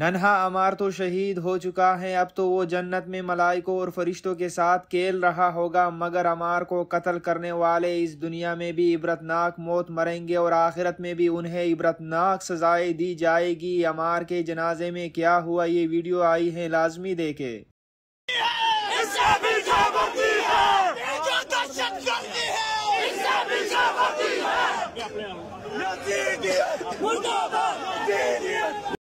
नन्हा अमार तो शहीद हो चुका है अब तो वो जन्नत में मलाइकों और फरिश्तों के साथ खेल रहा होगा मगर अमार को कत्ल करने वाले इस दुनिया में भी इबरतनाक मौत मरेंगे और आखिरत में भी उन्हें इबरतनाक सजाएं दी जाएगी अमार के जनाजे में क्या हुआ ये वीडियो आई है लाजमी देखे मुर्दाबाद